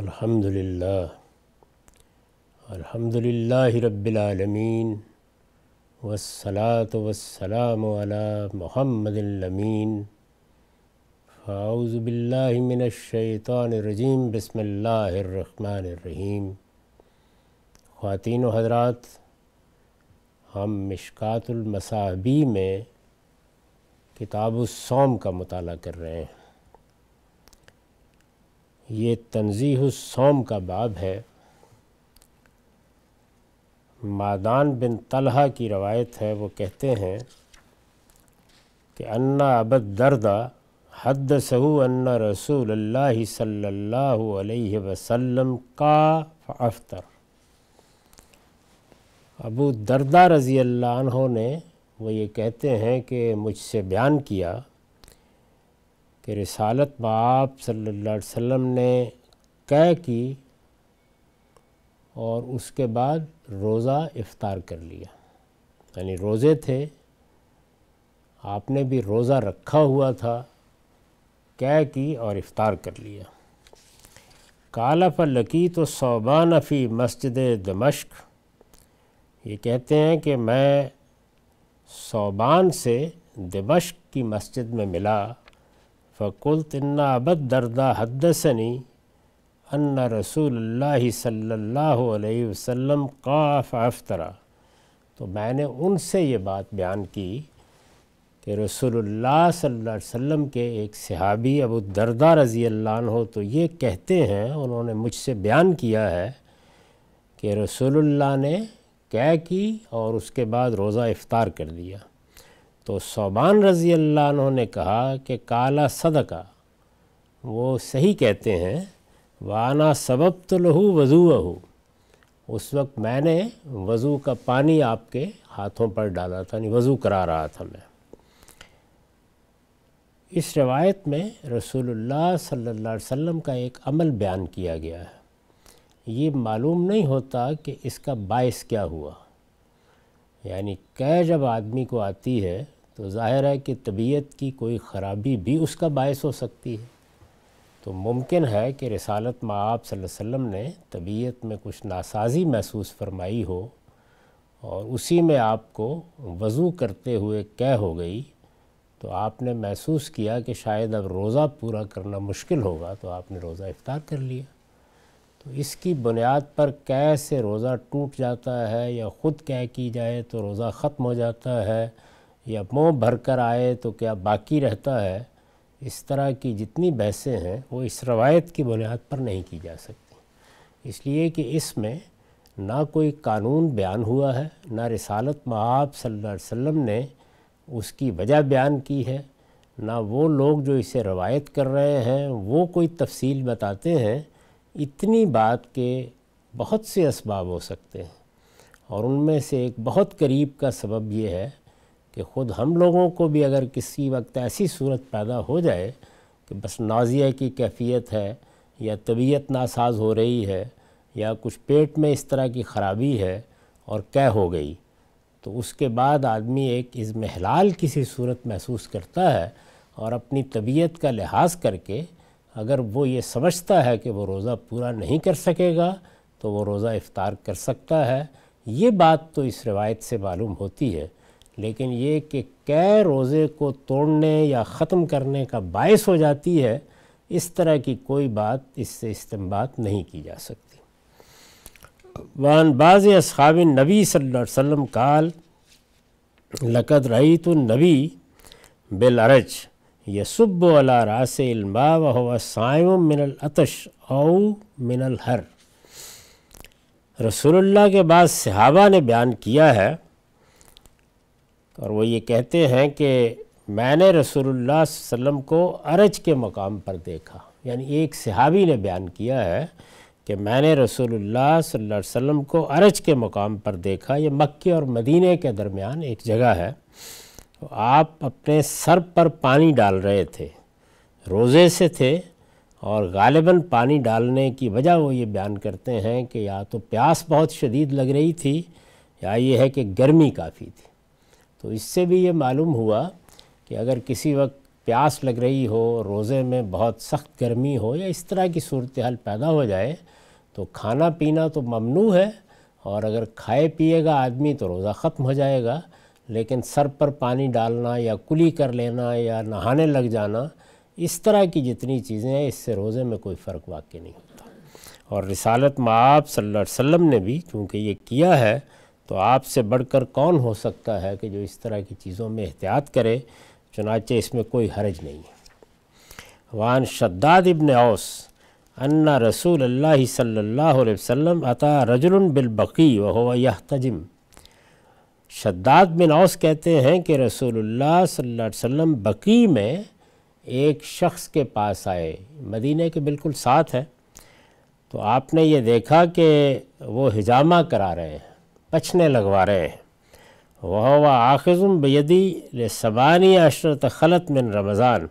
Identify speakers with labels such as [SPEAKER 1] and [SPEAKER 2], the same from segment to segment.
[SPEAKER 1] अल्हम्दुलिल्लाह अल्हम्दुलिल्लाह रब्बिलालमीन वसलात वसलाम अला मोहम्मदमीन फ़ाउज़बिल्लिमिनशैतानरजीम बसमीम ख़वातिन हजरात हम मिशकातुलमसाबी में किताब सोम का मताल कर रहे हैं ये तनजीह सोम का बाब है मादान बिन तलहा की रवायत है वो कहते हैं कि अन्ना अबद दर्दा हद सहू अन्ना रसूल अल्लाह सल्लल्लाहु अलैहि वसल्लम का अफ्तर अबू दर्दा रज़ी अल्लाह ने वो ये कहते हैं कि मुझसे बयान किया कि रिसालत बाप सल्लल्लाहु अलैहि वसल्लम ने कह की और उसके बाद रोज़ा इफ़ार कर लिया यानी रोज़े थे आपने भी रोज़ा रखा हुआ था कह की और इफ़ार कर लिया काला लकी तो सौबान फ़ी मस्जिद दमश्क ये कहते हैं कि मैं सोबान से दमश्क की मस्जिद में मिला फ़कुल तन्ना अबद दर्दा हदसनी अन्न रसूल सल्ला वसम काफ़ अफ्तरा तो मैंने उनसे ये बात बयान की कि रसूलुल्लाह सल्लल्लाहु अलैहि वसल्लम के एक सहाबी अबू दरदा रज़ी अल्लाह हो तो ये कहते हैं उन्होंने मुझसे बयान किया है कि रसूलुल्लाह ने कै की और उसके बाद रोज़ा इफ़ार कर दिया तो सोबान रज़ी अल्लाह उन्होंने कहा कि काला सदका वो सही कहते हैं वाना सबब तो लहू वज़ू वहू उस वक्त मैंने वज़ू का पानी आपके हाथों पर डाला था नहीं वज़ू करा रहा था मैं इस रवायत में रसूलुल्लाह सल्लल्लाहु अलैहि वसल्लम का एक अमल बयान किया गया है ये मालूम नहीं होता कि इसका बायस क्या हुआ यानी कह जब आदमी को आती है तो ज़ाहिर है कि तबीयत की कोई ख़राबी भी उसका बायस हो सकती है तो मुमकिन है कि रसालत माप वसल्लम ने तबीयत में कुछ नासाजी महसूस फरमाई हो और उसी में आपको वज़ू करते हुए कह हो गई तो आपने महसूस किया कि शायद अब रोज़ा पूरा करना मुश्किल होगा तो आपने रोज़ा इफ़ार कर लिया तो इसकी बुनियाद पर कै से रोज़ा टूट जाता है या ख़ुद कै की जाए तो रोज़ा ख़त्म हो जाता है या मुँह भर कर आए तो क्या बाकी रहता है इस तरह की जितनी बहसें हैं वो इस रवायत की बुनियाद पर नहीं की जा सकती इसलिए कि इसमें ना कोई कानून बयान हुआ है ना रिसालत महाब सल्लल्लाहु अलैहि वसल्लम ने उसकी वजह बयान की है ना वो लोग जो इसे रवायत कर रहे हैं वो कोई तफसील बताते हैं इतनी बात के बहुत से इसबाब हो सकते हैं और उनमें से एक बहुत करीब का सबब यह है कि ख़ुद हम लोगों को भी अगर किसी वक्त ऐसी सूरत पैदा हो जाए कि बस नाजिया की कैफियत है या तबीयत नासाज हो रही है या कुछ पेट में इस तरह की ख़राबी है और कै हो गई तो उसके बाद आदमी एक इसमहलाल किसी सूरत महसूस करता है और अपनी तबीयत का लिहाज करके अगर वो ये समझता है कि वो रोज़ा पूरा नहीं कर सकेगा तो वो रोज़ा इफ़ार कर सकता है ये बात तो इस रिवायत से मालूम होती है लेकिन ये कि कै रोज़े को तोड़ने या ख़त्म करने का बायस हो जाती है इस तरह की कोई बात इससे इस्तेमाल नहीं की जा सकती वान बाज़ असहाब नबी वसल्लम काल लकद रई तो बिल अरज यसुब अला रास इल्मा वह मिनल अतश औ मिनल हर रसूलुल्लाह के बाद सहाबा ने बयान किया है और वो ये कहते हैं कि मैंने रसोल्ला वसम को अरज के मकाम पर देखा यानी एक सहाबी ने बयान किया है कि मैंने रसोल्ला सल्लल्लाहु अलैहि को अरज के मकाम पर देखा ये मक्के और मदीने के दरमियान एक जगह है तो आप अपने सर पर पानी डाल रहे थे रोज़े से थे और गालिबा पानी डालने की वजह वो ये बयान करते हैं कि या तो प्यास बहुत शदीद लग रही थी या ये है कि गर्मी काफ़ी थी तो इससे भी ये मालूम हुआ कि अगर किसी वक्त प्यास लग रही हो रोज़े में बहुत सख्त गर्मी हो या इस तरह की सूरत हाल पैदा हो जाए तो खाना पीना तो ममनू है और अगर खाए पिएगा आदमी तो रोज़ा ख़त्म हो जाएगा लेकिन सर पर पानी डालना या कुली कर लेना या नहाने लग जाना इस तरह की जितनी चीज़ें हैं इससे रोज़े में कोई फ़र्क वाक़ नहीं होता और रिसालत में सल्लल्लाहु अलैहि वसल्लम ने भी क्योंकि ये किया है तो आपसे बढ़कर कौन हो सकता है कि जो इस तरह की चीज़ों में एहतियात करे चुनाचे इसमें कोई हरज नहीं है वान शद्दाद इबन औस अन्ना रसूल अल्लाह सल्ला वसम अता रजुल बिलबकी वह यह तजिम शद्दाद बिन औस कहते हैं कि रसूलुल्लाह सल्लल्लाहु अलैहि वसल्लम बकी में एक शख्स के पास आए मदीने के बिल्कुल साथ है तो आपने ये देखा कि वो हिजामा करा रहे हैं पछने लगवा रहे हैं वह व आखिज़ुम बयदी सबानी अशरत खलत मिन रमज़ान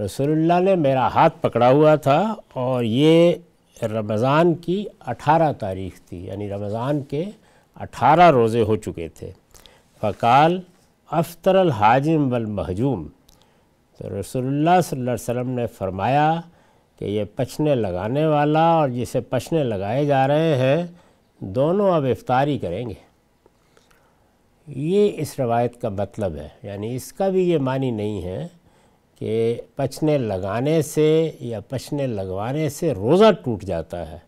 [SPEAKER 1] रसोल्ला ने मेरा हाथ पकड़ा हुआ था और ये रमज़ान की अठारह तारीख थी यानी रमज़ान के अठारह रोज़े हो चुके थे फ़काल अफ्तरल हाजिम बल महजूम तो रसोल्ला वसम ने फरमाया कि ये पचने लगाने वाला और जिसे पचने लगाए जा रहे हैं दोनों अब इफ्तारी करेंगे ये इस रवायत का मतलब है यानी इसका भी ये मानी नहीं है कि पचने लगाने से या पचने लगवाने से रोज़ा टूट जाता है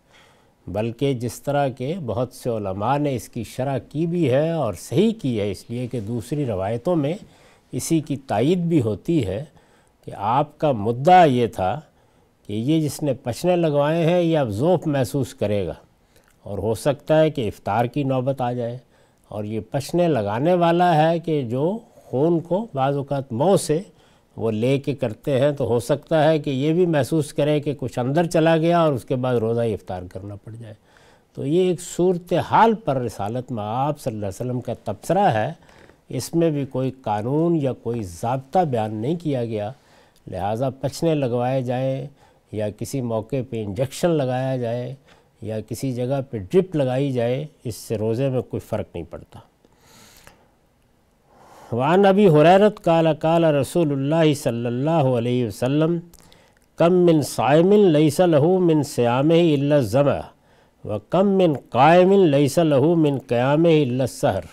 [SPEAKER 1] बल्कि जिस तरह के बहुत से ने इसकी शरह की भी है और सही की है इसलिए कि दूसरी रवायतों में इसी की तइद भी होती है कि आपका मुद्दा ये था कि ये जिसने पचने लगवाए हैं ये अब ज़ोफ़ महसूस करेगा और हो सकता है कि इफ़ार की नौबत आ जाए और ये पचने लगाने वाला है कि जो खून को बाज़ात मऊ से वो ले के करते हैं तो हो सकता है कि ये भी महसूस करें कि कुछ अंदर चला गया और उसके बाद रोज़ा इफ्तार करना पड़ जाए तो ये एक सूरत हाल पर रसालत में आप सल्लल्लाहु अलैहि वसल्लम का तबसरा है इसमें भी कोई कानून या कोई जबता बयान नहीं किया गया लिहाजा पछने लगवाए जाएँ या किसी मौके पे इंजेक्शन लगाया जाए या किसी जगह पे ड्रिप लगाई जाए इससे रोज़े में कोई फ़र्क नहीं पड़ता वान अबी हुरैरत काल काल रसूल सल्ला वसम कम मिन सायमिन लईसा लहू मिन श्याम इल्लम व कम मिन कायमिन लईसा लहू मिन क़याम सहर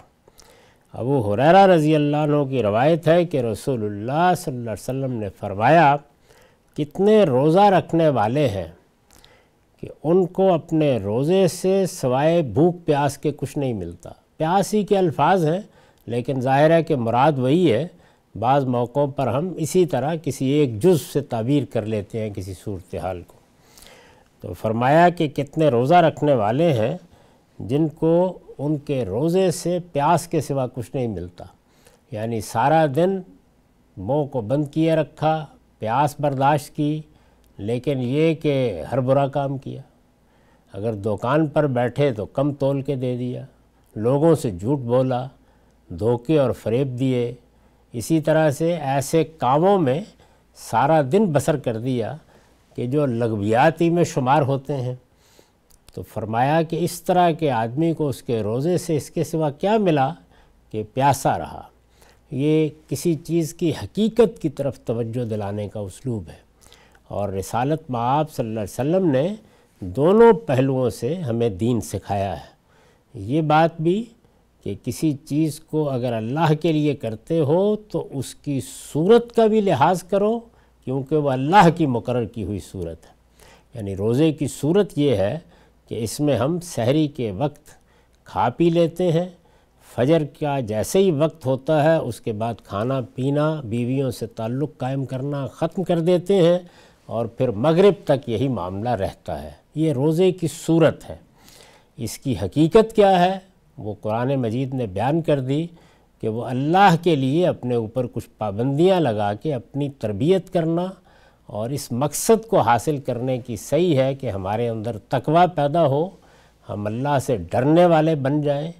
[SPEAKER 1] अबू हुरैरा रज़ी अल्लाह की रवायत है कि रसूलुल्लाह सल्लल्लाहु ने फरमाया कितने रोज़ा रखने वाले हैं कि उनको अपने रोज़े से सवाए भूख प्यास के कुछ नहीं मिलता प्यास ही के अल्फाज हैं लेकिन ज़ाहिर है कि मुराद वही है बाज़ मौक़ों पर हम इसी तरह किसी एक जुज़ से ताबीर कर लेते हैं किसी सूरत हाल को तो फरमाया कि कितने रोज़ा रखने वाले हैं जिनको उनके रोज़े से प्यास के सिवा कुछ नहीं मिलता यानी सारा दिन मुँह को बंद किए रखा प्यास बर्दाश्त की लेकिन ये कि हर बुरा काम किया अगर दुकान पर बैठे तो कम तोल के दे दिया लोगों से झूठ बोला धोखे और फरेब दिए इसी तरह से ऐसे कामों में सारा दिन बसर कर दिया कि जो लगवियाती में शुमार होते हैं तो फरमाया कि इस तरह के आदमी को उसके रोज़े से इसके सिवा क्या मिला कि प्यासा रहा ये किसी चीज़ की हकीकत की तरफ तवज्जो दिलाने का उसलूब है और रसालत माब सल्लल्लाहु अलैहि वसल्लम ने दोनों पहलुओं से हमें दीन सिखाया है ये बात भी कि किसी चीज़ को अगर अल्लाह के लिए करते हो तो उसकी सूरत का भी लिहाज करो क्योंकि वह अल्लाह की मुकर की हुई सूरत है यानी रोज़े की सूरत ये है कि इसमें हम शहरी के वक्त खा पी लेते हैं फजर का जैसे ही वक्त होता है उसके बाद खाना पीना बीवियों से ताल्लुक़ कायम करना ख़त्म कर देते हैं और फिर मगरिब तक यही मामला रहता है ये रोज़े की सूरत है इसकी हकीकत क्या है वो कुरान मजीद ने बयान कर दी कि वो अल्लाह के लिए अपने ऊपर कुछ पाबंदियाँ लगा के अपनी तरबियत करना और इस मकसद को हासिल करने की सही है कि हमारे अंदर तकवा पैदा हो हम अल्लाह से डरने वाले बन जाएं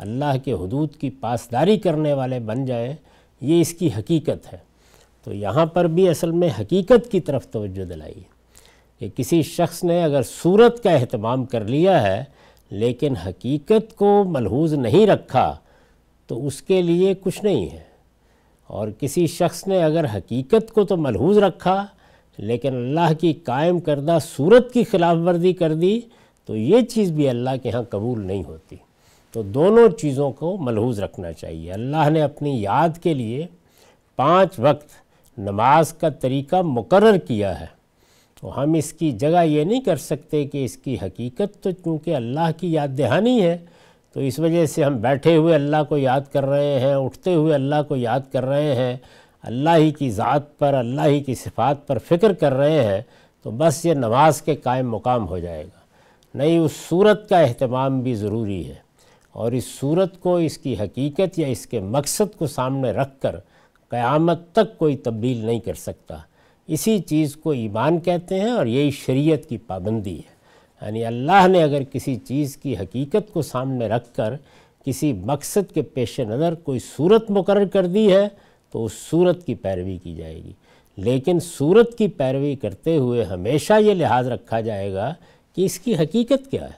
[SPEAKER 1] अल्लाह के हदूद की पासदारी करने वाले बन जाएं ये इसकी हकीकत है तो यहाँ पर भी असल में हकीकत की तरफ तोज्जो दिलाई कि किसी शख्स ने अगर सूरत का अहतमाम कर लिया है लेकिन हकीकत को मलहूज नहीं रखा तो उसके लिए कुछ नहीं है और किसी शख्स ने अगर हकीकत को तो मलहूज रखा लेकिन अल्लाह की कायम करदा सूरत की खिलाफ वर्जी कर दी तो ये चीज़ भी अल्लाह के यहाँ कबूल नहीं होती तो दोनों चीज़ों को मलहूज रखना चाहिए अल्लाह ने अपनी याद के लिए पाँच वक्त नमाज का तरीका मुकर किया है तो हम इसकी जगह ये नहीं कर सकते कि इसकी हकीकत तो चूँकि अल्लाह की याद दहानी है तो इस वजह से हम बैठे हुए अल्लाह को याद कर रहे हैं उठते हुए अल्लाह को याद कर रहे हैं अल्लाह ही की ज़ात पर अल्लाह ही की सिफात पर फ़िक्र कर रहे हैं तो बस ये नमाज के कायम मुकाम हो जाएगा नहीं उस सूरत का अहतमाम भी ज़रूरी है और इस सूरत को इसकी हकीकत या इसके मकसद को सामने रख कर क़्यामत तक कोई तब्दील नहीं कर सकता इसी चीज़ को ईमान कहते हैं और यही शरीयत की पाबंदी है यानी अल्लाह ने अगर किसी चीज़ की हकीकत को सामने रख कर किसी मकसद के पेश नज़र कोई सूरत मुकर कर दी है तो उस सूरत की पैरवी की जाएगी लेकिन सूरत की पैरवी करते हुए हमेशा ये लिहाज रखा जाएगा कि इसकी हकीकत क्या है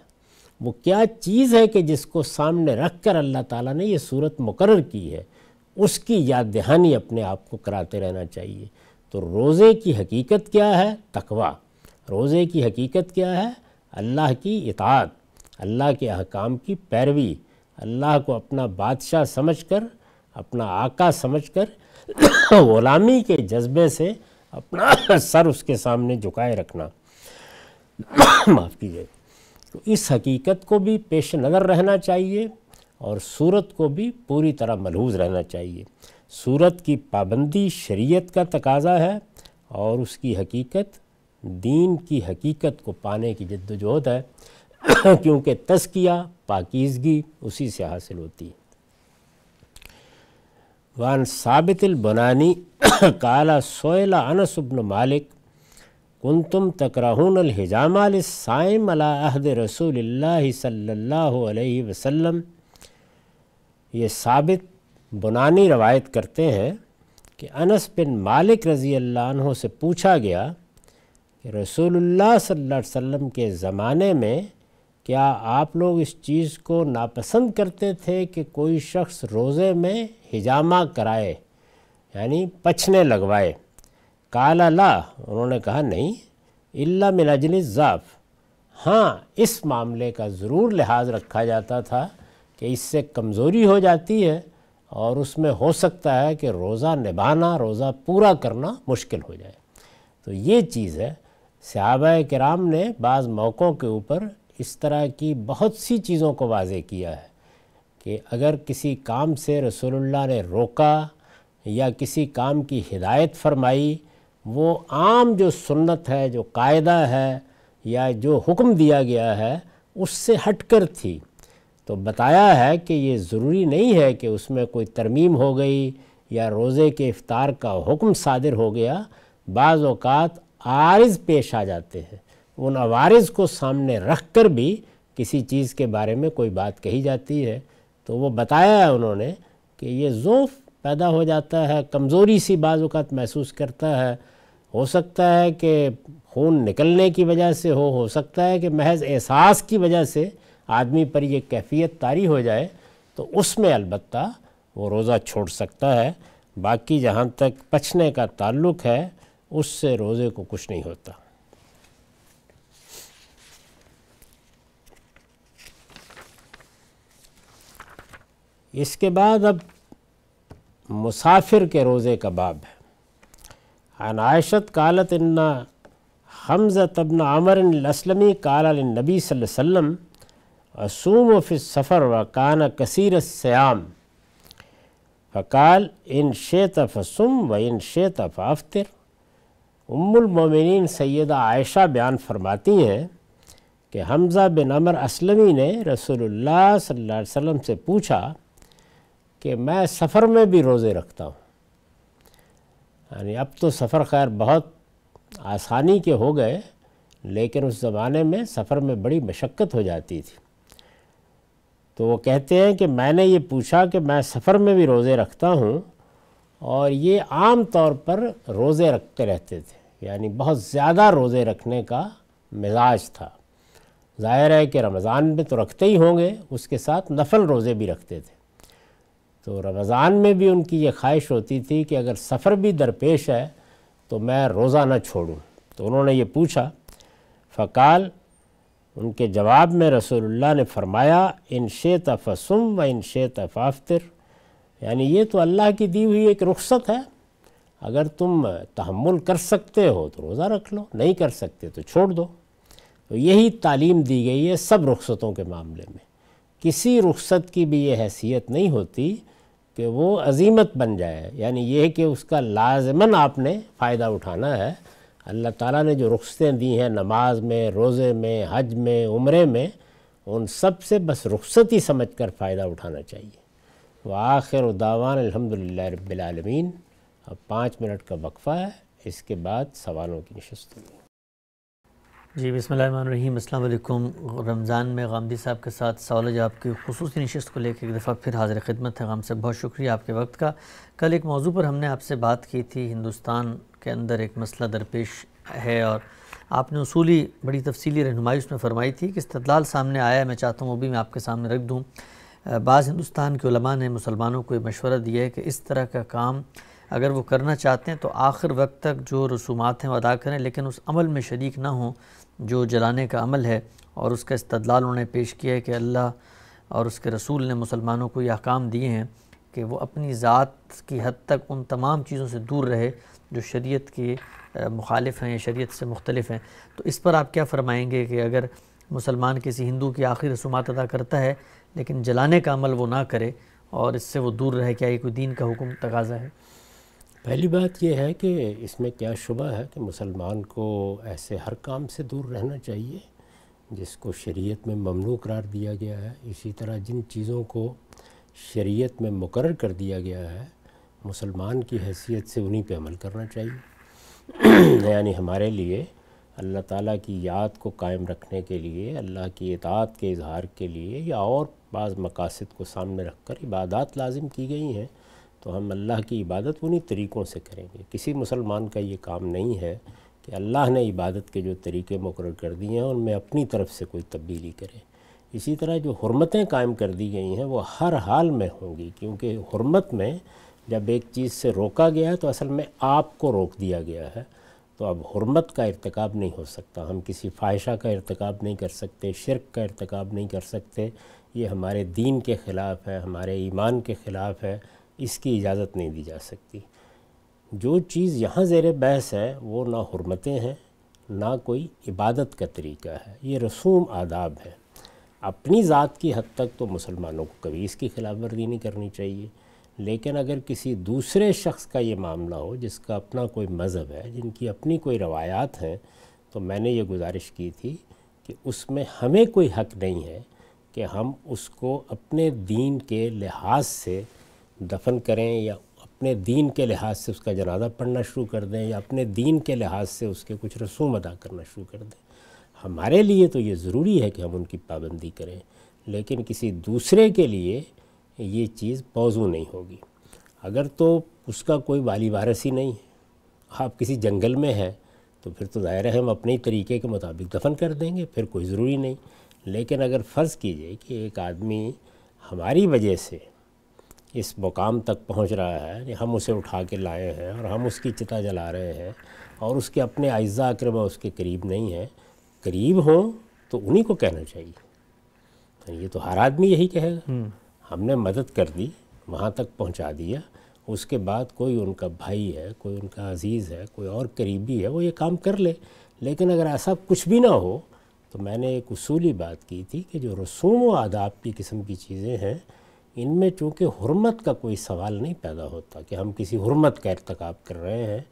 [SPEAKER 1] वो क्या चीज़ है कि जिसको सामने रख कर अल्लाह ताला ने ये सूरत मुकर की है उसकी याद दहानी अपने आप को कराते रहना चाहिए तो रोज़े की हकीकत क्या है तकवा रोज़े की हकीकत क्या है अल्लाह की इतात अल्लाह के अहकाम की पैरवी अल्लाह को अपना बादशाह समझ कर अपना आका समझ कर ग़ुलामी के जज्बे से अपना सर उसके सामने झुकाए रखना माफ़ कीजिए तो इस हकीकत को भी पेश नज़र रहना चाहिए और सूरत को भी पूरी तरह मलहूज रहना चाहिए सूरत की पाबंदी शरीयत का तकाजा है और उसकी हकीकत दीन की हकीकत को पाने की जद्दोजहद है क्योंकि तस्किया पाकिजगी उसी से हासिल होती है वान साबितबनानी काला सोयला अनसुबन मालिक कुन तुम तकराहून अलहिजाम साइम अलाहद रसूल सल्लल्लाहु अलैहि वसल्लम ये साबित बुनानी रवायत करते हैं कि अनस बिन मालिक रज़ी अल्लाह से पूछा गया कि रसूलुल्लाह सल्लल्लाहु अलैहि वसल्लम के ज़माने में क्या आप लोग इस चीज़ को नापसंद करते थे कि कोई शख्स रोज़े में हिजामा कराए यानी पछने लगवाए काला ला उन्होंने कहा नहीं इल्ला मिलाजल ज़ाफ़ हाँ इस मामले का ज़रूर लिहाज रखा जाता था कि इससे कमज़ोरी हो जाती है और उसमें हो सकता है कि रोज़ा निभाना रोज़ा पूरा करना मुश्किल हो जाए तो ये चीज़ है सहाब कराम ने बाज़ मौक़ों के ऊपर इस तरह की बहुत सी चीज़ों को वाजे किया है कि अगर किसी काम से रसोल्ला ने रोका या किसी काम की हिदायत फरमाई वो आम जो सुन्नत है जो कायदा है या जो हुक्म दिया गया है उससे हटकर थी तो बताया है कि ये ज़रूरी नहीं है कि उसमें कोई तरमीम हो गई या रोज़े के इफ्तार का हुक्म सादिर हो गया बाज़ अवत आरज़ पेश आ जाते हैं उन आवारज़ को सामने रख कर भी किसी चीज़ के बारे में कोई बात कही जाती है तो वो बताया है उन्होंने कि ये ज़ोफ़ पैदा हो जाता है कमज़ोरी सी बाज़ महसूस करता है हो सकता है कि खून निकलने की वजह से हो हो सकता है कि महज एहसास की वजह से आदमी पर यह कैफियत तारी हो जाए तो उसमें अलबत् वो रोज़ा छोड़ सकता है बाकी जहाँ तक पचने का ताल्लुक है उससे रोज़े को कुछ नहीं होता इसके बाद अब मुसाफिर के रोज़े का बाब है अनायशत कालत इन्ना हमज़ तबन आमर असलमी काला नबी वसम असूम फ़ि सफ़र व कान कसीर सयाम फ़काल इन शेत फ़सुम व इन शेत फ़ाफ्तर उम्मिन सैद आयशा बयान फरमाती हैं कि हमज़ा बिन अमर असलमी ने रसूलुल्लाह सल्लल्लाहु अलैहि वसल्लम से पूछा कि मैं सफ़र में भी रोज़े रखता हूँ यानी अब तो सफ़र खैर बहुत आसानी के हो गए लेकिन उस ज़माने में सफ़र में बड़ी मशक्क़त हो जाती थी तो वो कहते हैं कि मैंने ये पूछा कि मैं सफ़र में भी रोज़े रखता हूँ और ये आम तौर पर रोज़े रखते रहते थे यानी बहुत ज़्यादा रोज़े रखने का मिजाज था ज़ाहिर है कि रमज़ान में तो रखते ही होंगे उसके साथ नफल रोज़े भी रखते थे तो रमज़ान में भी उनकी ये ख्वाहिश होती थी कि अगर सफ़र भी दरपेश है तो मैं रोज़ा ना छोड़ूँ तो उन्होंने ये पूछा फ़काल उनके जवाब में रसूलुल्लाह ने फरमाया इन शे तफ़सुम व इन शे फाफ्तर यानी ये तो अल्लाह की दी हुई एक रुख्सत है अगर तुम तहमुल कर सकते हो तो रोज़ा रख लो नहीं कर सकते तो छोड़ दो तो यही तालीम दी गई है सब रुख्सतों के मामले में किसी रुख्सत की भी ये हैसियत नहीं होती कि वो अजीमत बन जाए यानी यह कि उसका लाजमन आपने फ़ायदा उठाना है अल्लाह ताला ने जो रुख्सतें दी हैं नमाज में रोज़े में हज में उम्र में उन सब से बस रुख्सत ही समझ कर फ़ायदा उठाना चाहिए व आखिर दावान अलहमदिल्ला रबालमीन अब पाँच मिनट का वक्फ़ा है इसके बाद सवालों की नशस्त
[SPEAKER 2] जी बसमीम अल्लाम रमज़ान में गामदी साहब के साथ सवाल जवाब आपकी खसूस नशस्त को लेकर एक दफ़ा फिर हाजिर खिदमत है गाम से बहुत शुक्रिया आपके वक्त का कल एक मौजू पर हमने आपसे बात की थी हिंदुस्तान के अंदर एक मसला दरपेश है और आपने उसूली बड़ी तफसीली रहनुमाई उसमें फरमाई थी कि इस्तलाल सामने आया है मैं चाहता हूँ वो भी मैं आपके सामने रख दूँ बाज़ हिंदुस्तान के उलमा ने मुसलमानों को ये मशवरा दिया है कि इस तरह का काम अगर वो करना चाहते हैं तो आखिर वक्त तक जो रसूमात हैं वो अदा करें लेकिन उस अमल में शरीक ना हों जो जलाने का अमल है और उसका इस्तलाल उन्होंने पेश किया है कि अल्लाह और उसके रसूल ने मुसलमानों को यह अहकाम दिए हैं कि वो अपनी ज़ात की हद तक उन तमाम चीज़ों से दूर रहे जो शरीयत के मुखालिफ हैं या शरीयत से मुख्तलिफ हैं तो इस पर आप क्या फरमाएंगे कि अगर मुसलमान किसी हिंदू की आखिरी रसूमात अदा करता है लेकिन जलाने का अमल वो ना करे और इससे वो दूर रहे क्या ये कोई दीन का हुक्म तकाजा है पहली
[SPEAKER 1] बात यह है कि इसमें क्या शुबा है कि मुसलमान को ऐसे हर काम से दूर रहना चाहिए जिसको शरीयत में ममनू करार दिया गया है इसी तरह जिन चीज़ों को शरीयत में मुकर कर दिया गया है मुसलमान की हैसियत से उन्हीं पे अमल करना चाहिए यानी हमारे लिए अल्लाह ताला की याद को कायम रखने के लिए अल्लाह की इतात के इजहार के लिए या और बाज़ मकासद को सामने रख कर इबादत लाजिम की गई हैं तो हम अल्लाह की इबादत उन्हीं तरीक़ों से करेंगे किसी मुसलमान का ये काम नहीं है कि अल्लाह ने इबादत के जो तरीके मुकर कर दिए हैं उनमें अपनी तरफ से कोई तब्दीली करें इसी तरह जो हरमतें कायम कर दी गई हैं वो हर हाल में होंगी क्योंकि हरमत में जब एक चीज़ से रोका गया है तो असल में आपको रोक दिया गया है तो अब हरमत का इरतकब नहीं हो सकता हम किसी फाहिशा का इरतकब नहीं कर सकते शिरक का इरतकब नहीं कर सकते ये हमारे दीन के ख़िलाफ़ है हमारे ईमान के ख़िलाफ़ है इसकी इजाज़त नहीं दी जा सकती जो चीज़ यहाँ ज़ेर बहस है वो ना हरमतें हैं ना कोई इबादत का तरीका है ये रसूम आदाब है अपनी ज़ात की हद तक तो मुसलमानों को कभी इसकी खिलाफ वर्जी नहीं करनी चाहिए लेकिन अगर किसी दूसरे शख्स का ये मामला हो जिसका अपना कोई मज़हब है जिनकी अपनी कोई रवायात हैं तो मैंने ये गुजारिश की थी कि उसमें हमें कोई हक नहीं है कि हम उसको अपने दीन के लिहाज से दफन करें या अपने दीन के लिहाज से उसका जनाजा पढ़ना शुरू कर दें या अपने दीन के लिहाज से उसके कुछ रसूम अदा करना शुरू कर दें हमारे लिए तो ये ज़रूरी है कि हम उनकी पाबंदी करें लेकिन किसी दूसरे के लिए ये चीज़ पौजू नहीं होगी अगर तो उसका कोई वाली वारस ही नहीं है आप किसी जंगल में हैं तो फिर तो ज़ाहिर है हम अपने ही तरीके के मुताबिक दफन कर देंगे फिर कोई ज़रूरी नहीं लेकिन अगर फ़र्ज़ कीजिए कि एक आदमी हमारी वजह से इस मुकाम तक पहुंच रहा है हम उसे उठा के लाए हैं और हम उसकी चिता जला रहे हैं और उसके अपने अज्जा अक्रम उसके करीब नहीं है करीब हों तो उन्हीं को कहना चाहिए तो ये तो हर आदमी यही कहेगा हम्म। हमने मदद कर दी वहाँ तक पहुँचा दिया उसके बाद कोई उनका भाई है कोई उनका अजीज़ है कोई और करीबी है वो ये काम कर ले लेकिन अगर ऐसा कुछ भी ना हो तो मैंने एक उसूली बात की थी कि जो रसूम व आदाब की किस्म की चीज़ें हैं इनमें चूँकि हरमत का कोई सवाल नहीं पैदा होता कि हम किसी हरमत का इरतकब कर रहे हैं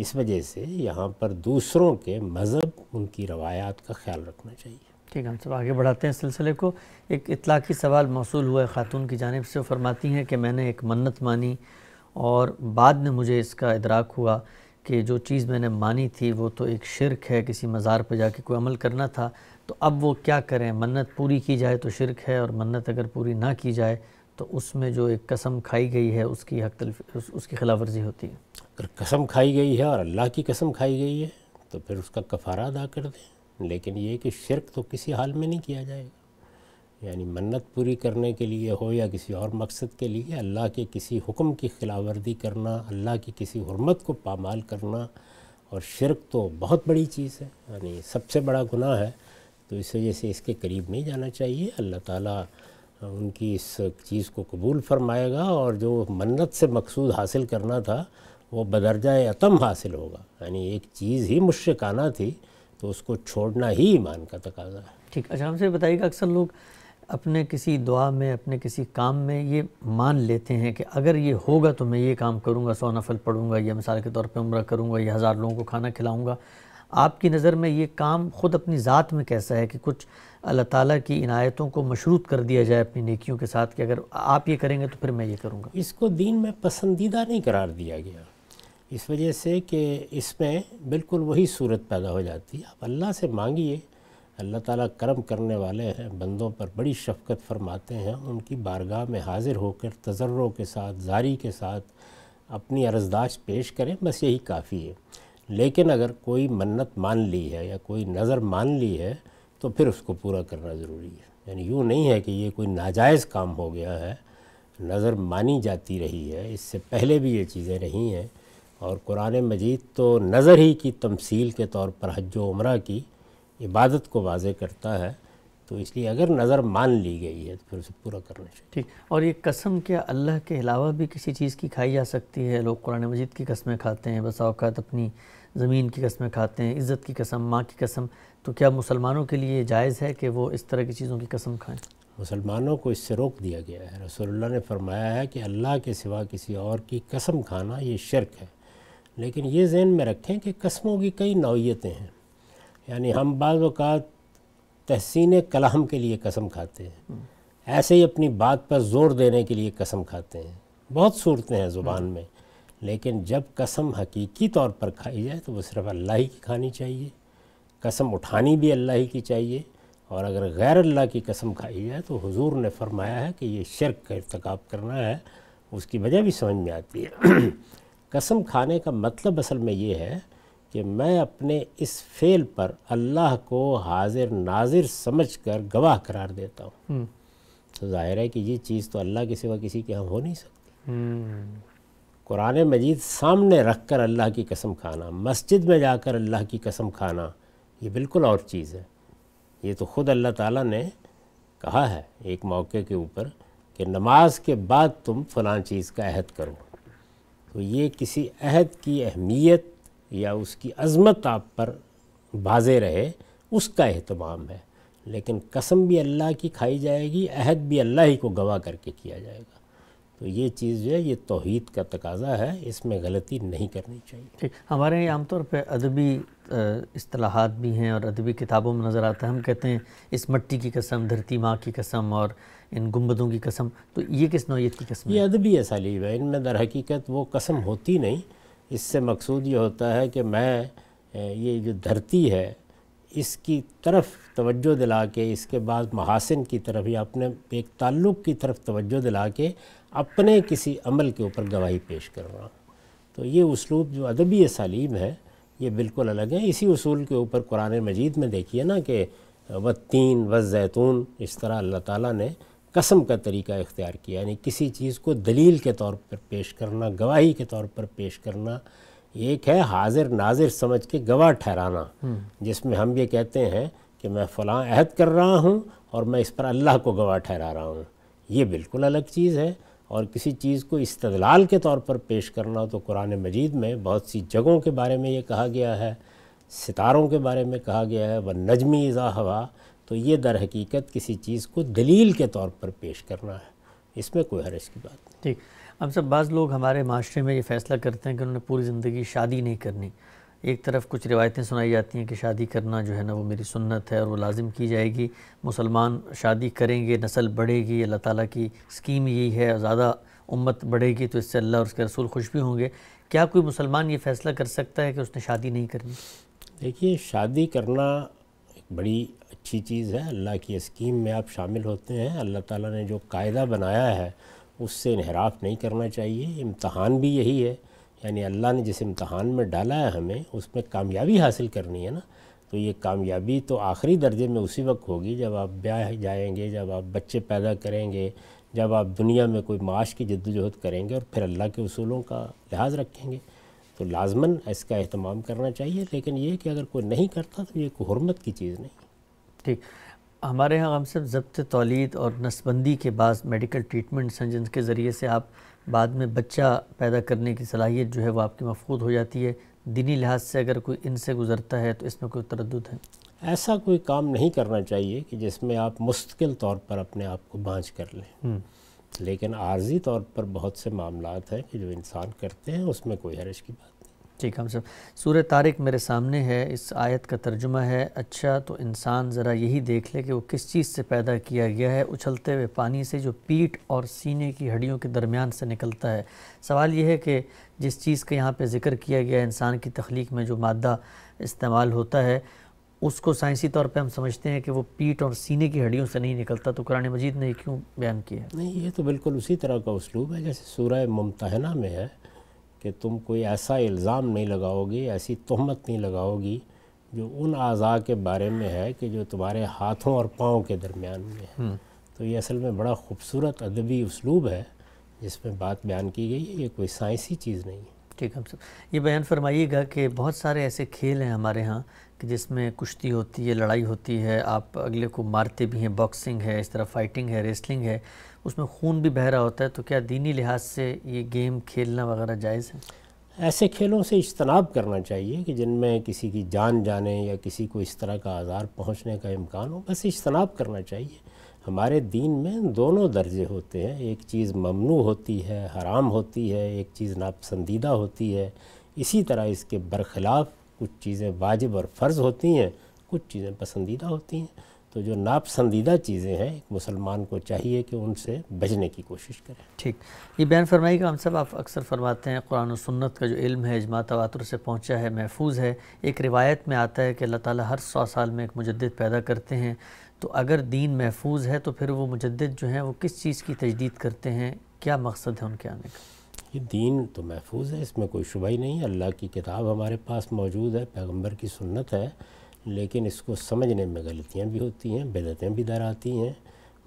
[SPEAKER 1] इस वजह से यहाँ पर दूसरों के मज़हब
[SPEAKER 2] उनकी रवायात का ख्याल रखना चाहिए ठीक है हम सब आगे बढ़ाते हैं सिलसिले को एक इतलाक़ी सवाल मौसू हुआ है ख़ातून की जानब से फरमाती हैं कि मैंने एक मन्नत मानी और बाद में मुझे इसका इदराक हुआ कि जो चीज़ मैंने मानी थी वो तो एक शिरक है किसी मज़ार पर जाके कोई अमल करना था तो अब वो क्या करें मन्नत पूरी की जाए तो शिरक है और मन्नत अगर पूरी ना की जाए तो उसमें जो एक कसम खाई गई है उसकी हक उस, उसकी खिलाफ वर्जी होती है अगर कसम खाई गई है और अल्लाह की कसम खाई गई है तो फिर उसका कफारा अदा
[SPEAKER 1] कर दें लेकिन ये कि शिरक तो किसी हाल में नहीं किया जाएगा यानी मन्नत पूरी करने के लिए हो या किसी और मकसद के लिए अल्लाह के किसी हुक्म की खिलावर्दी करना अल्लाह की किसी हरमत को पामाल करना और शिरक तो बहुत बड़ी चीज़ है यानी सबसे बड़ा गुनाह है तो इस वजह से इसके करीब नहीं जाना चाहिए अल्लाह ताला उनकी इस चीज़ को कबूल फरमाएगा और जो मन्नत से मकसूद हासिल करना था वो बदरजा अतम हासिल होगा यानी एक चीज़ ही मुश्किल थी तो उसको छोड़ना ही ईमान का तकाजा है
[SPEAKER 2] ठीक अच्छा हमसे बताइएगा अक्सर लोग अपने किसी दुआ में अपने किसी काम में ये मान लेते हैं कि अगर ये होगा तो मैं ये काम करूँगा सौ नफल पढ़ूंगा या मिसाल के तौर पर उम्र करूँगा या हज़ार लोगों को खाना खिलाऊँगा आपकी नज़र में ये काम ख़ुद अपनी ज़ात में कैसा है कि कुछ अल्लाह ताला की इनायतों को मशरूत कर दिया जाए अपनी नेकियों के साथ कि अगर आप ये करेंगे तो फिर मैं ये करूँगा इसको दीन में पसंदीदा नहीं करार
[SPEAKER 1] दिया गया इस वजह से कि इसमें बिल्कुल वही सूरत पैदा हो जाती है आप अल्लाह से मांगिए अल्लाह ताला करम करने वाले हैं बंदों पर बड़ी शफकत फरमाते हैं उनकी बारगाह में हाज़िर होकर तजर्रों के साथ जारी के साथ अपनी अरजदाश पेश करें बस यही काफ़ी है लेकिन अगर कोई मन्नत मान ली है या कोई नज़र मान ली है तो फिर उसको पूरा करना ज़रूरी है यानी यूँ नहीं है कि ये कोई नाजायज़ काम हो गया है नज़र मानी जाती रही है इससे पहले भी ये चीज़ें रही हैं और कुरान मजीद तो नज़र ही की तमसील के तौर पर हज उम्र की इबादत को वाजे करता है तो इसलिए अगर नज़र मान ली गई है तो फिर
[SPEAKER 2] उसे पूरा करना चाहिए ठीक और ये कसम क्या अल्लाह के अलावा भी किसी चीज़ की खाई जा सकती है लोग कुरान मजीद की कस्में खाते हैं बस अपनी ज़मीन की कस्में खाते हैं इज़्ज़त की कसम माँ की कसम तो क्या मुसलमानों के लिए जायज़ है कि वो इस तरह की चीज़ों की कसम खाएँ
[SPEAKER 1] मुसलमानों को इससे रोक दिया गया है रसोल्ला ने फरमाया है कि अल्लाह के सिवा किसी और की कसम खाना ये शर्क है लेकिन ये जहन में रखें कि कस्मों की कई नौीयतें हैं यानी हम बाज़ात तहसीन कलाम के लिए कसम खाते हैं हम्म। ऐसे ही अपनी बात पर ज़ोर देने के लिए कसम खाते हैं बहुत सूरतें हैं ज़ुबान हम्म। में लेकिन जब कसम हकीकी तौर पर खाई जाए तो वो सिर्फ अल्लाह ही की खानी चाहिए कसम उठानी भी अल्लाह ही की चाहिए और अगर गैर अल्लाह की कसम खाई जाए तो हुजूर ने फरमाया है कि ये शर्क का इरतकब करना है उसकी वजह भी समझ में आती है कसम खाने का मतलब असल में ये है कि मैं अपने इस फेल पर अल्लाह को हाजिर नाजिर समझ कर गवाह करार देता हूँ हम्म। तो जाहिर है कि ये चीज़ तो अल्लाह के सिवा किसी के यहाँ हो नहीं सकती हम्म। कुरान मजीद सामने रख कर अल्लाह की कसम खाना मस्जिद में जाकर अल्लाह की कसम खाना ये बिल्कुल और चीज़ है ये तो ख़ुद अल्लाह ताला ने कहा है एक मौके के ऊपर कि नमाज के बाद तुम फलां चीज़ का अहद करो तो ये किसी अहद की अहमियत या उसकी अज़मत आप पर बाजे रहे उसका अहतमाम है लेकिन कसम भी अल्लाह की खाई जाएगी अहद भी अल्लाह ही को गवाह करके किया जाएगा तो ये चीज़ जो है ये तोहद का तकाजा है इसमें गलती नहीं करनी चाहिए
[SPEAKER 2] ठीक हमारे यहाँ आमतौर पर अदबी असलाहत भी हैं और अदबी किताबों में नज़र आता है हम कहते हैं इस मट्टी की कसम धरती माँ की कसम और इन गुम्बदों की कसम तो ये किस नौत की कसम ये अदबी है है इनमें दर हकीकत वो कसम
[SPEAKER 1] होती नहीं इससे मकसूद ये होता है कि मैं ये जो धरती है इसकी तरफ तवज्जो दिला के इसके बाद महासिन की तरफ या अपने एक ताल्लुक़ की तरफ तवज्जो दिला के अपने किसी अमल के ऊपर गवाही पेश कर रहा हूँ तो ये उसलूब जो अदबी सालीम है ये बिल्कुल अलग है इसी उसूल के ऊपर कुरान मजीद में देखिए ना कि व तीन व जैतून इस तरह अल्लाह ताला ने कसम का तरीका इख्तियार किया यानी किसी चीज़ को दलील के तौर पर पेश करना गवाही के तौर पर पेश करना एक है हाजिर नाजिर समझ के गवाह ठहराना हम्म। जिसमें हम ये कहते हैं कि मैं फ़लाँ अहद कर रहा हूँ और मैं इस पर अल्लाह को गवाह ठहरा रहा हूँ ये बिल्कुल अलग चीज़ है और किसी चीज़ को इस्तलाल के तौर पर पेश करना तो कुरान मजीद में बहुत सी जगहों के बारे में ये कहा गया है सितारों के बारे में कहा गया है व नजमी इज़ा हवा तो ये दर हकीकत किसी चीज़ को दलील के तौर पर पेश करना है इसमें कोई हरज की बात
[SPEAKER 2] नहीं ठीक अब सब बाज़ लोग हमारे माशरे में ये फ़ैसला करते हैं कि उन्होंने पूरी ज़िंदगी शादी नहीं करनी एक तरफ कुछ रिवायतें सुनाई जाती हैं कि शादी करना जो है ना वो मेरी सुन्नत है और वो लाजिम की जाएगी मुसलमान शादी करेंगे नस्ल बढ़ेगी अल्लाह ताला की स्कीम यही है ज़्यादा उम्मत बढ़ेगी तो इससे अल्लाह और उसके रसूल खुश भी होंगे क्या कोई मुसलमान ये फ़ैसला कर सकता है कि उसने शादी नहीं करनी देखिए शादी करना
[SPEAKER 1] एक बड़ी अच्छी चीज़ है अल्लाह की स्कीम में आप शामिल होते हैं अल्लाह ताला ने जो कायदा बनाया है उससे इनहराफ नहीं करना चाहिए इम्तहान भी यही है यानी अल्लाह ने जिस इम्तहान में डाला है हमें उसमें कामयाबी हासिल करनी है ना तो ये कामयाबी तो आखिरी दर्जे में उसी वक्त होगी जब आप ब्याह जाएंगे जब आप बच्चे पैदा करेंगे जब आप दुनिया में कोई माश की जद्दोजहद करेंगे और फिर अल्लाह के असूलों का लिहाज रखेंगे तो लाजमन इसका अहतमाम करना चाहिए लेकिन ये कि अगर कोई नहीं करता तो ये
[SPEAKER 2] कोई हरमत की चीज़ नहीं ठीक हमारे यहाँ हम सब जब्त तोलीद और नसबंदी के बाद मेडिकल ट्रीटमेंट्स हैं जिनके ज़रिए से आप बाद में बच्चा पैदा करने की सलाहियत जो है वो आपकी मफूद हो जाती है दिनी लिहाज से अगर कोई इनसे गुज़रता है तो इसमें कोई तरद है
[SPEAKER 1] ऐसा कोई काम नहीं करना चाहिए कि जिसमें आप मुस्तकिल तौर पर अपने आप को बाँच
[SPEAKER 2] कर लें हम्म। लेकिन आर्जी तौर पर बहुत से मामला हैं कि जो इंसान करते हैं उसमें कोई हरज की बात ठीक हम सब सूर तारिक मेरे सामने है इस आयत का तर्जुमा है अच्छा तो इंसान ज़रा यही देख ले कि वो किस चीज़ से पैदा किया गया है उछलते हुए पानी से जो पीठ और सीने की हड्डियों के दरमियान से निकलता है सवाल यह है कि जिस चीज़ का यहाँ पे ज़िक्र किया गया है इंसान की तख्लीक में जो मादा इस्तेमाल होता है उसको साइंसी तौर पर हम समझते हैं कि वो पीठ और सीने की हड्डियों से नहीं निकलता तो कुरान मजीद ने क्यों
[SPEAKER 1] बयान किया नहीं ये तो बिल्कुल उसी तरह का उसलूब है जैसे सूर्य मुमतना में है कि तुम कोई ऐसा इल्ज़ाम नहीं लगाओगी ऐसी तहमत नहीं लगाओगी जो उन अज़ा के बारे में है कि जो तुम्हारे हाथों और पाँव के दरमियान में है हम्म। तो ये असल में बड़ा खूबसूरत अदबी उसलूब है जिसमें बात बयान की गई है ये कोई साइंसी चीज़ नहीं है
[SPEAKER 2] ठीक हम सब ये बयान फरमाइएगा कि बहुत सारे ऐसे खेल हैं हमारे यहाँ कि जिसमें कुश्ती होती है लड़ाई होती है आप अगले को मारते भी हैं बॉक्सिंग है इस तरह फाइटिंग है रेसलिंग है उसमें खून भी बह रहा होता है तो क्या दीनी लिहाज से ये गेम खेलना वगैरह जायज़ है
[SPEAKER 1] ऐसे खेलों से इजतनाब करना चाहिए कि जिनमें किसी की जान जाने या किसी को इस तरह का आज़ार पहुंचने का इम्कान हो बस इजतनाब करना चाहिए हमारे दीन में दोनों दर्जे होते हैं एक चीज़ ममनू होती है हराम होती है एक चीज़ नापसंदीदा होती है इसी तरह इसके बरखिलाफ़ कुछ चीज़ें वाजिब और फ़र्ज़ होती हैं कुछ चीज़ें पसंदीदा होती हैं तो जो नापसंदीदा चीज़ें हैं मुसलमान को चाहिए कि उनसे बचने की कोशिश करें
[SPEAKER 2] ठीक ये बयान फरमाई का हम सब आप अक्सर फरमाते हैं कुरान सुन्नत का जो इल्म है इजमा तवातुर से पहुंचा है महफूज है एक रिवायत में आता है कि अल्लाह ताला हर सौ साल में एक मुजद पैदा करते हैं तो अगर दीन महफूज है तो फिर वो मुजद जो हैं वो किस चीज़ की तजदीद करते हैं क्या मकसद है उनके आने का ये दीन तो महफूज है इसमें
[SPEAKER 1] कोई शुबा ही नहीं अल्लाह की किताब हमारे पास मौजूद है पैगम्बर की सुन्नत है लेकिन इसको समझने में गलतियाँ भी होती हैं बेदतें भी दर आती हैं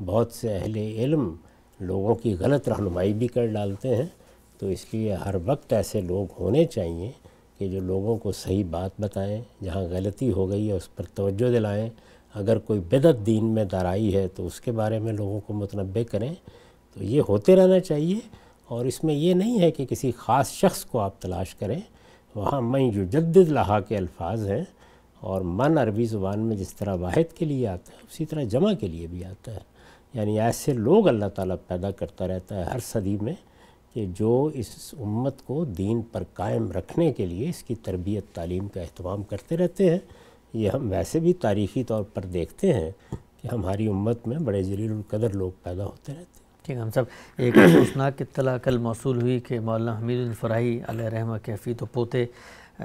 [SPEAKER 1] बहुत से अहल इल्म लोगों की गलत रहनुमाई भी कर डालते हैं तो इसलिए हर वक्त ऐसे लोग होने चाहिए कि जो लोगों को सही बात बताएं जहाँ गलती हो गई है उस पर तवज्जो दिलाएं अगर कोई बेदत दीन में दर आई है तो उसके बारे में लोगों को मतनबे करें तो ये होते रहना चाहिए और इसमें यह नहीं है कि किसी ख़ास शख्स को आप तलाश करें वहाँ मई जो जद्द लहा के अल्फाज हैं और मन अरबी ज़ुबान में जिस तरह वाहिद के लिए आता है उसी तरह जमा के लिए भी आता है यानी ऐसे लोग अल्लाह ताला पैदा करता रहता है हर सदी में कि जो इस उम्मत को दीन पर कायम रखने के लिए इसकी तरबियत तालीम का अहतमाम करते रहते हैं ये हम वैसे भी तारीख़ी तौर पर देखते हैं कि हमारी उम्मत में बड़े जलीलकदर लोग पैदा होते रहते
[SPEAKER 2] हैं ठीक है हम सब एक सूचनाक इतला कल मौसू हुई कि मौलाना हमीद फराही रहमा के तो पोते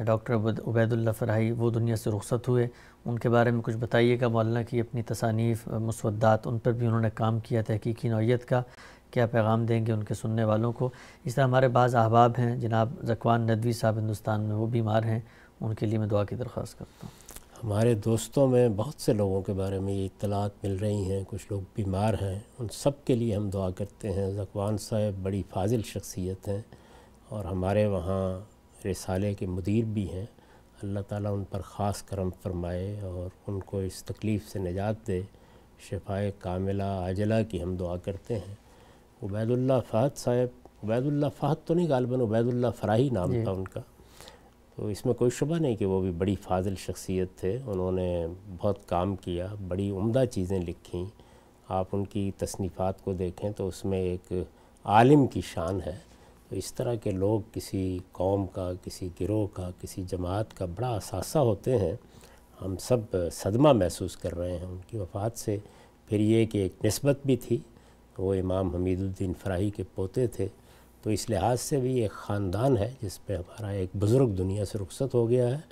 [SPEAKER 2] डॉक्टर उबैदुल्ला फ़राही वो दुनिया से रुखसत हुए उनके बारे में कुछ बताइएगा मौलाना की अपनी तसानीफ़ मुसवदात उन पर भी उन्होंने काम किया तहकीकी नौीयत का क्या पैगाम देंगे उनके सुनने वालों को इस तरह हमारे बाज़ अहबाब हैं जनाब जकवान नदवी साहब हिंदुस्तान में वो बीमार हैं उनके लिए मैं दुआ की दरख्वास्त करता हूँ
[SPEAKER 1] हमारे दोस्तों में बहुत से
[SPEAKER 2] लोगों के बारे में ये इतलात मिल रही हैं कुछ लोग बीमार हैं उन सब के
[SPEAKER 1] लिए हम दुआ करते हैं जकवान साहब बड़ी फाजिल शख्सियत हैं और हमारे वहाँ रिसाले के मुदीर भी हैं अल्लाह ताला उन पर ख़ास करम फरमाए और उनको इस तकलीफ़ से निजात दे शफाए कामिला आजला की हम दुआ करते हैं उबैदुल्ला फ़हद साहब उबैदुल्ला फ़हद तो नहीं गालबन उबैदुल्ला फ़राही नाम था उनका तो इसमें कोई शुबा नहीं कि वो भी बड़ी फाजिल शख्सियत थे उन्होंने बहुत काम किया बड़ी उम्दा चीज़ें लिखी आप उनकी तसनीफ़ात को देखें तो उसमें एक आलिम की शान है तो इस तरह के लोग किसी कौम का किसी गिरोह का किसी जमात का बड़ा असासा होते हैं हम सब सदमा महसूस कर रहे हैं उनकी वफ़ात से फिर ये कि एक नस्बत भी थी वो इमाम हमीदुद्दीन फ़राही के पोते थे तो इस लिहाज से भी एक ख़ानदान है जिस पे हमारा एक बुज़ुर्ग दुनिया से रुखसत हो गया है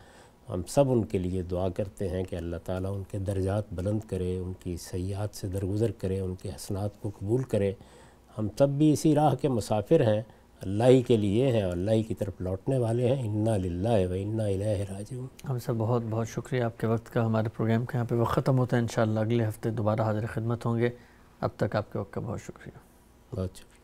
[SPEAKER 1] हम सब उनके लिए दुआ करते हैं कि अल्लाह ताला उनके दर्जात बुलंद करे उनकी सयाहत से दरगुजर करे उनके हसनात को कबूल करे हम सब भी इसी राह के मुसाफिर हैं अल्लाह ही के लिए है अल्लाह की तरफ लौटने वाले हैं इन्ना लिल्ला व इन्ना राजू
[SPEAKER 2] हम सब बहुत बहुत शुक्रिया आपके वक्त का हमारे प्रोग्राम के यहाँ पे वक्त ख़त्म होता है इन अगले हफ्ते दोबारा हाजिर खिदमत होंगे अब तक आपके वक्त का बहुत शुक्रिया बहुत शुक्रिया